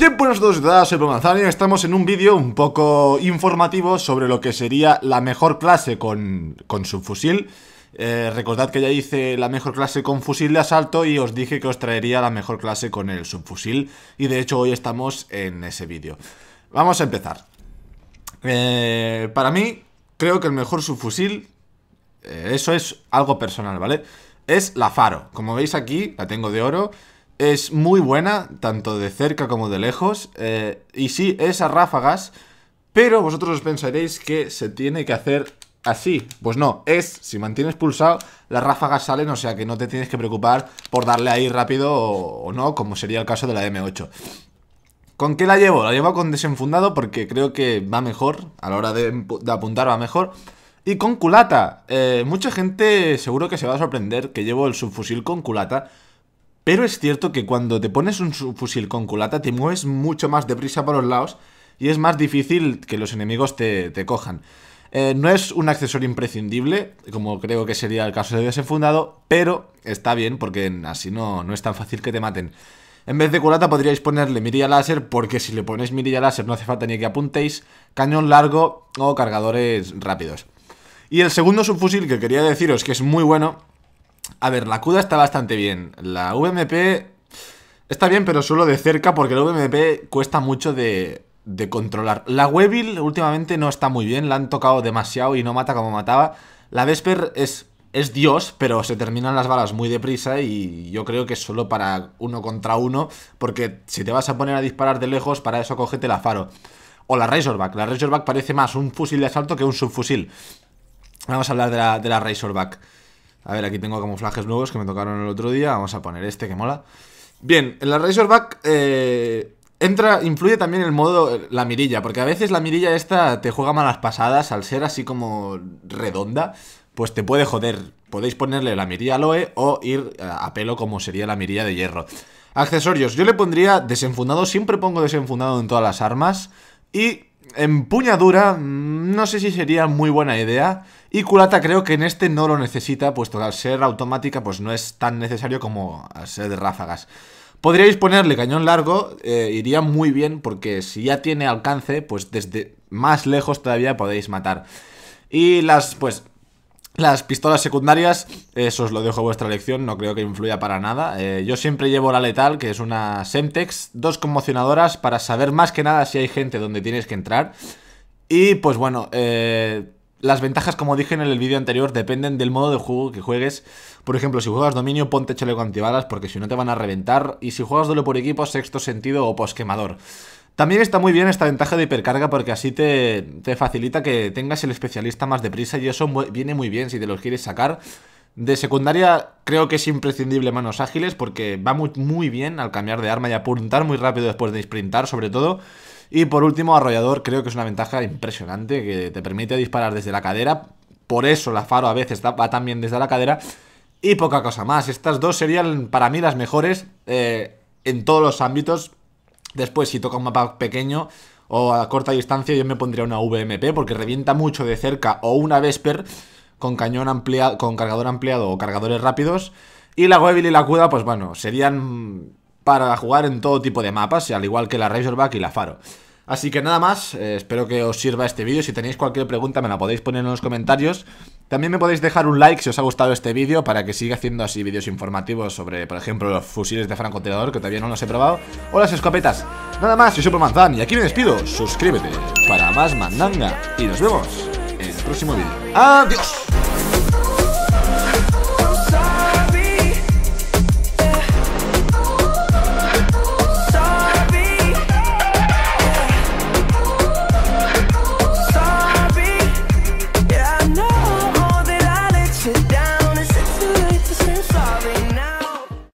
Bien, buenas a todos y soy estamos en un vídeo un poco informativo sobre lo que sería la mejor clase con, con subfusil. Eh, recordad que ya hice la mejor clase con fusil de asalto y os dije que os traería la mejor clase con el subfusil y de hecho hoy estamos en ese vídeo. Vamos a empezar. Eh, para mí, creo que el mejor subfusil, eh, eso es algo personal, ¿vale? Es la Faro. Como veis aquí, la tengo de oro es muy buena, tanto de cerca como de lejos, eh, y sí, es a ráfagas, pero vosotros os pensaréis que se tiene que hacer así. Pues no, es, si mantienes pulsado, las ráfagas salen, o sea que no te tienes que preocupar por darle ahí rápido o, no, como sería el caso de la M8. ¿Con qué la llevo? La llevo con desenfundado porque creo que va mejor, a la hora de, apuntar va mejor. Y con culata. Eh, mucha gente seguro que se va a sorprender que llevo el subfusil con culata pero es cierto que cuando te pones un subfusil con culata te mueves mucho más deprisa por los lados y es más difícil que los enemigos te, cojan. Eh, no es un accesorio imprescindible, como creo que sería el caso de desenfundado, pero está bien porque así no, no es tan fácil que te maten. En vez de culata podríais ponerle mirilla láser porque si le ponéis mirilla láser no hace falta ni que apuntéis, cañón largo o cargadores rápidos. Y el segundo subfusil que quería deciros que es muy bueno a ver, la CUDA está bastante bien. La VMP está bien, pero solo de cerca porque la VMP cuesta mucho de, controlar. La Weevil últimamente no está muy bien, la han tocado demasiado y no mata como mataba. La Vesper es, es Dios, pero se terminan las balas muy deprisa y yo creo que es solo para uno contra uno, porque si te vas a poner a disparar de lejos, para eso cógete la Faro. O la Razorback. La Razorback parece más un fusil de asalto que un subfusil. Vamos a hablar de la, de la Razorback. A ver, aquí tengo camuflajes nuevos que me tocaron el otro día. Vamos a poner este que mola. Bien, en la Razorback eh, entra, influye también el modo, la mirilla, porque a veces la mirilla esta te juega malas pasadas al ser así como redonda, pues te puede joder. Podéis ponerle la mirilla aloe o ir eh, a pelo como sería la mirilla de hierro. Accesorios, yo le pondría desenfundado, siempre pongo desenfundado en todas las armas y Empuñadura, mm, no sé si sería muy buena idea. Y culata creo que en este no lo necesita, puesto que al ser automática pues no es tan necesario como al ser de ráfagas. Podríais ponerle cañón largo, eh, iría muy bien porque si ya tiene alcance, pues desde más lejos todavía podéis matar. Y las, pues, las pistolas secundarias, eso os lo dejo a vuestra elección, no creo que influya para nada. Eh, yo siempre llevo la letal, que es una Semtex, dos conmocionadoras para saber más que nada si hay gente donde tienes que entrar. Y pues bueno, eh, las ventajas, como dije en el vídeo anterior, dependen del modo de juego que juegues. Por ejemplo, si juegas dominio, ponte chaleco antibalas porque si no te van a reventar. Y si juegas duelo por equipo, sexto sentido o posquemador. También está muy bien esta ventaja de hipercarga porque así te, facilita que tengas el especialista más deprisa y eso viene muy bien si te los quieres sacar. De secundaria creo que es imprescindible manos ágiles porque va muy, muy bien al cambiar de arma y apuntar muy rápido después de sprintar sobre todo. Y por último, arrollador creo que es una ventaja impresionante que te permite disparar desde la cadera. Por eso la faro a veces va también desde la cadera. Y poca cosa más. Estas dos serían para mí las mejores eh, en todos los ámbitos. Después, si toca un mapa pequeño o a corta distancia, yo me pondría una VMP porque revienta mucho de cerca o una Vesper con cañón ampliado, con cargador ampliado o cargadores rápidos. Y la Webby y la Cuda, pues bueno, serían para jugar en todo tipo de mapas, al igual que la Razorback y la Faro. Así que nada más, eh, espero que os sirva este vídeo. Si tenéis cualquier pregunta me la podéis poner en los comentarios. También me podéis dejar un like si os ha gustado este vídeo para que siga haciendo así vídeos informativos sobre, por ejemplo, los fusiles de francotirador que todavía no los he probado o las escopetas. Nada más, soy Supermanzan y aquí me despido. Suscríbete para más mandanga y nos vemos en el próximo vídeo. ¡Adiós!